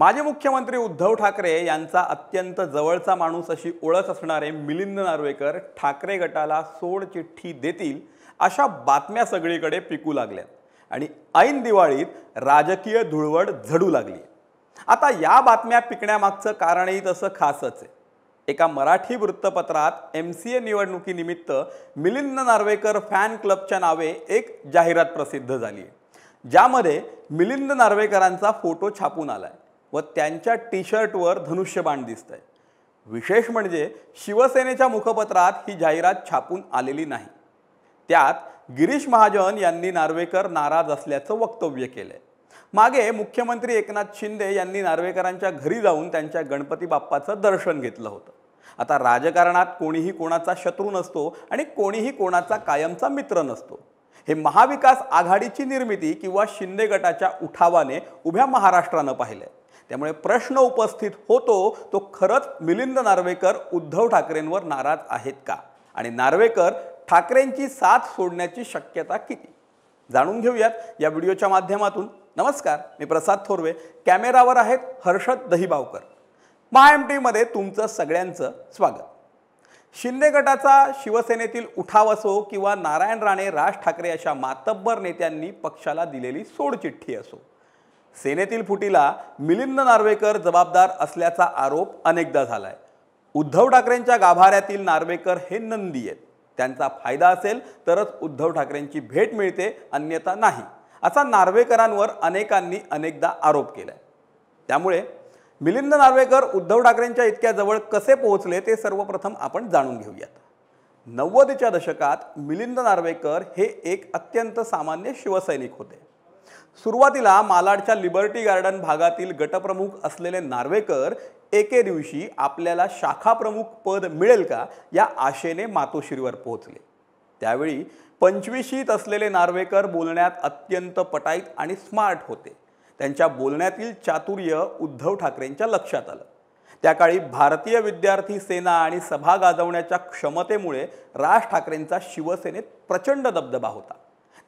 माजी मुख्यमंत्री उद्धव ठाकरे यांचा अत्यंत जवळचा माणूस अशी ओळख असणारे मिलिंद नार्वेकर ठाकरे गटाला चिठ्ठी देतील अशा बातम्या सगळीकडे पिकू लागल्यात आणि ऐन दिवाळीत राजकीय धुळवड झडू लागली आता या बातम्या पिकण्यामागचं कारणही तसं खासच आहे एका मराठी वृत्तपत्रात एम सी ए निवडणुकीनिमित्त मिलिंद नार्वेकर फॅन क्लबच्या नावे एक जाहिरात प्रसिद्ध झाली आहे ज्यामध्ये मिलिंद नार्वेकरांचा फोटो छापून आला आहे व त्यांच्या टी शर्टवर धनुष्यबाण दिसत आहे विशेष म्हणजे शिवसेनेच्या मुखपत्रात ही जाहिरात छापून आलेली नाही त्यात गिरीश महाजन यांनी नार्वेकर नाराज असल्याचं वक्तव्य केलं आहे मागे मुख्यमंत्री एकनाथ शिंदे यांनी नार्वेकरांच्या घरी जाऊन त्यांच्या गणपती बाप्पाचं दर्शन घेतलं होतं आता राजकारणात कोणीही कोणाचा शत्रू नसतो आणि कोणीही कोणाचा कायमचा मित्र नसतो हे महाविकास आघाडीची निर्मिती किंवा शिंदे गटाच्या उठावाने उभ्या महाराष्ट्रानं पाहिलंय त्यामुळे प्रश्न उपस्थित होतो तो खरंच मिलिंद नार्वेकर उद्धव ठाकरेंवर नाराज आहेत का आणि नार्वेकर ठाकरेंची साथ सोडण्याची शक्यता किती जाणून घेऊयात या व्हिडिओच्या माध्यमातून नमस्कार मी प्रसाद थोरवे कॅमेरावर आहेत हर्षद दहिबावकर मध्ये तुमचं सगळ्यांचं स्वागत शिंदे गटाचा शिवसेनेतील उठाव असो किंवा नारायण राणे राज ठाकरे अशा मातब्बर नेत्यांनी पक्षाला दिलेली सोडचिठ्ठी असो सेनेतील फुटीला मिलिंद नार्वेकर जबाबदार असल्याचा आरोप अनेकदा झालाय उद्धव ठाकरेंच्या गाभाऱ्यातील नार्वेकर हे नंदी आहेत त्यांचा फायदा असेल तरच उद्धव ठाकरेंची भेट मिळते अन्यथा नाही असा नार्वेकरांवर अनेकांनी अनेकदा आरोप केलाय त्यामुळे मिलिंद नार्वेकर उद्धव ठाकरेंच्या इतक्या जवळ कसे पोहोचले ते सर्वप्रथम आपण जाणून घेऊयात नव्वदच्या दशकात मिलिंद नार्वेकर हे एक अत्यंत सामान्य शिवसैनिक होते सुरुवातीला मालाडच्या लिबर्टी गार्डन भागातील गटप्रमुख असलेले नार्वेकर एके दिवशी आपल्याला शाखाप्रमुख पद मिळेल का या आशेने मातोश्रीवर पोहोचले त्यावेळी पंचवीशीत असलेले नार्वेकर बोलण्यात अत्यंत पटाईत आणि स्मार्ट होते त्यांच्या बोलण्यातील चातुर्य उद्धव ठाकरेंच्या लक्षात आलं त्या काळी भारतीय विद्यार्थी सेना आणि सभा गाजवण्याच्या क्षमतेमुळे राज ठाकरेंचा शिवसेनेत प्रचंड दबदबा होता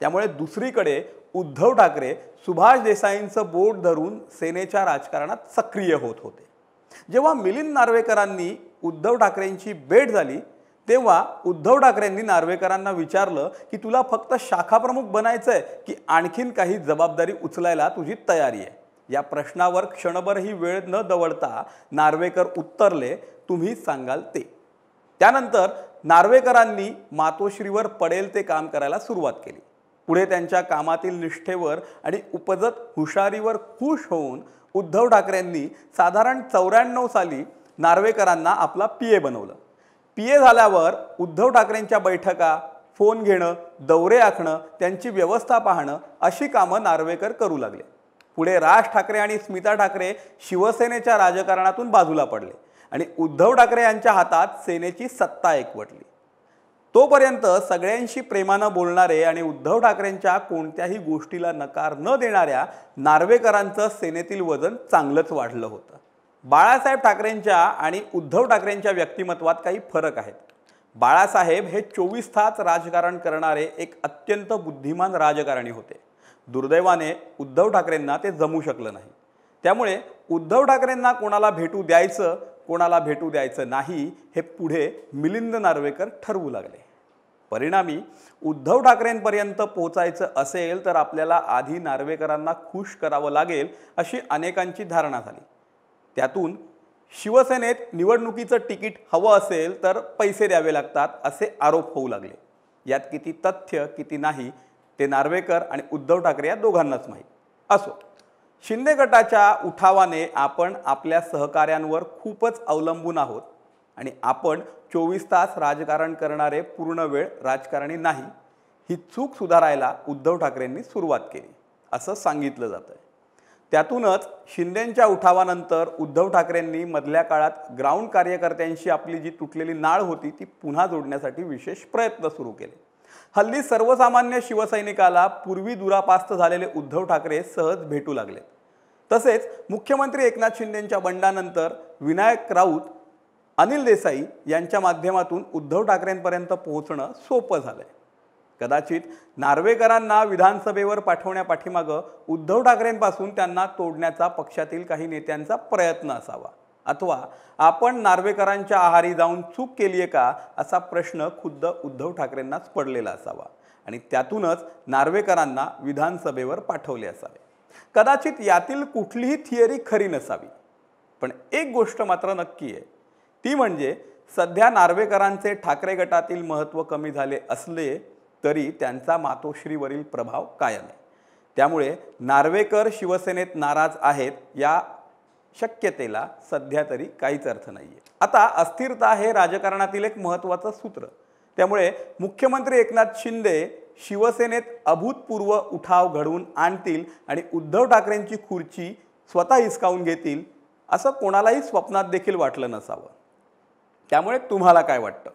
त्यामुळे दुसरीकडे उद्धव ठाकरे सुभाष देसाईंचं बोट धरून सेनेच्या राजकारणात सक्रिय होत होते जेव्हा मिलिंद नार्वेकरांनी उद्धव ठाकरेंची भेट झाली तेव्हा उद्धव ठाकरेंनी नार्वेकरांना विचारलं की तुला फक्त शाखाप्रमुख बनायचं आहे की आणखीन काही जबाबदारी उचलायला तुझी तयारी आहे या प्रश्नावर क्षणभरही वेळ न दवडता नार्वेकर उत्तरले तुम्ही सांगाल ते त्यानंतर नार्वेकरांनी मातोश्रीवर पडेल ते काम करायला सुरुवात केली पुढे त्यांच्या कामातील निष्ठेवर आणि उपजत हुशारीवर खुश होऊन उद्धव ठाकरेंनी साधारण चौऱ्याण्णव साली नार्वेकरांना आपला पी ए बनवलं पी ए झाल्यावर उद्धव ठाकरेंच्या बैठका फोन घेणं दौरे आखणं त्यांची व्यवस्था पाहणं अशी कामं नार्वेकर करू लागले पुढे राज ठाकरे आणि स्मिता ठाकरे शिवसेनेच्या राजकारणातून बाजूला पडले आणि उद्धव ठाकरे यांच्या हातात सेनेची सत्ता एकवटली तोपर्यंत सगळ्यांशी प्रेमानं बोलणारे आणि उद्धव ठाकरेंच्या कोणत्याही गोष्टीला नकार न देणाऱ्या नार्वेकरांचं सेनेतील वजन चांगलंच वाढलं होतं बाळासाहेब ठाकरेंच्या आणि उद्धव ठाकरेंच्या व्यक्तिमत्वात काही फरक आहेत बाळासाहेब हे चोवीस तास राजकारण करणारे एक अत्यंत बुद्धिमान राजकारणी होते दुर्दैवाने उद्धव ठाकरेंना ते जमू शकलं नाही त्यामुळे उद्धव ठाकरेंना कोणाला भेटू द्यायचं कोणाला भेटू द्यायचं नाही हे पुढे मिलिंद नार्वेकर ठरवू लागले परिणामी उद्धव ठाकरेंपर्यंत पोहोचायचं असेल तर आपल्याला आधी नार्वेकरांना खुश करावं लागेल अशी अनेकांची धारणा झाली त्यातून शिवसेनेत निवडणुकीचं तिकीट हवं असेल तर पैसे द्यावे लागतात असे आरोप होऊ लागले यात किती तथ्य किती नाही ते नार्वेकर आणि उद्धव ठाकरे या दोघांनाच माहीत असो शिंदे गटाच्या उठावाने आपण आपल्या सहकाऱ्यांवर खूपच अवलंबून आहोत आणि आपण चोवीस तास राजकारण करणारे पूर्ण वेळ राजकारणी नाही ही चूक सुधारायला उद्धव ठाकरेंनी सुरुवात केली असं सांगितलं जातं त्यातूनच शिंदेंच्या उठावानंतर उद्धव ठाकरेंनी मधल्या काळात ग्राउंड कार्यकर्त्यांशी आपली जी तुटलेली नाळ होती ती पुन्हा जोडण्यासाठी विशेष प्रयत्न सुरू केले हल्ली सर्वसामान्य शिवसैनिकाला पूर्वी दुरापास्त झालेले उद्धव ठाकरे सहज भेटू लागले तसेच मुख्यमंत्री एकनाथ शिंदेंच्या बंडानंतर विनायक राऊत अनिल देसाई यांच्या माध्यमातून उद्धव ठाकरेंपर्यंत पोहोचणं सोपं झालं आहे कदाचित नार्वेकरांना विधानसभेवर पाठवण्यापाठीमागं उद्धव ठाकरेंपासून त्यांना तोडण्याचा पक्षातील काही नेत्यांचा प्रयत्न असावा अथवा आपण नार्वेकरांच्या आहारी जाऊन चूक केली आहे का असा प्रश्न खुद्द उद्धव ठाकरेंनाच पडलेला असावा आणि त्यातूनच नार्वेकरांना विधानसभेवर पाठवले असावे कदाचित यातील कुठलीही थिअरी खरी नसावी पण एक गोष्ट मात्र नक्की आहे ती म्हणजे सध्या नार्वेकरांचे ठाकरे गटातील महत्त्व कमी झाले असले तरी त्यांचा मातोश्रीवरील प्रभाव कायम आहे त्यामुळे नार्वेकर शिवसेनेत नाराज आहेत या शक्यतेला सध्या तरी काहीच अर्थ नाही आहे आता अस्थिरता हे राजकारणातील एक महत्त्वाचं सूत्र त्यामुळे मुख्यमंत्री एकनाथ शिंदे शिवसेनेत अभूतपूर्व उठाव घडवून आणतील आणि उद्धव ठाकरेंची खुर्ची स्वतः हिसकावून घेतील असं कोणालाही स्वप्नात देखील वाटलं नसावं त्यामुळे तुम्हाला काय वाटतं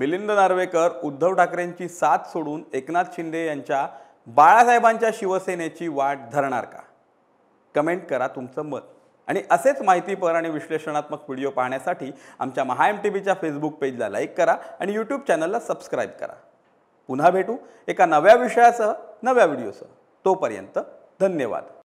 मिलिंद नार्वेकर उद्धव ठाकरेंची साथ सोडून एकनाथ शिंदे यांच्या बाळासाहेबांच्या शिवसेनेची वाट धरणार का कमेंट करा तुमचं मत आणि असेच माहितीपर आणि विश्लेषणात्मक व्हिडिओ पाहण्यासाठी आमच्या महा एम टी व्हीच्या फेसबुक पेजला लाईक करा आणि यूट्यूब चॅनलला सबस्क्राईब करा पुन्हा भेटू एका नव्या विषयासह नव्या व्हिडिओसह तोपर्यंत धन्यवाद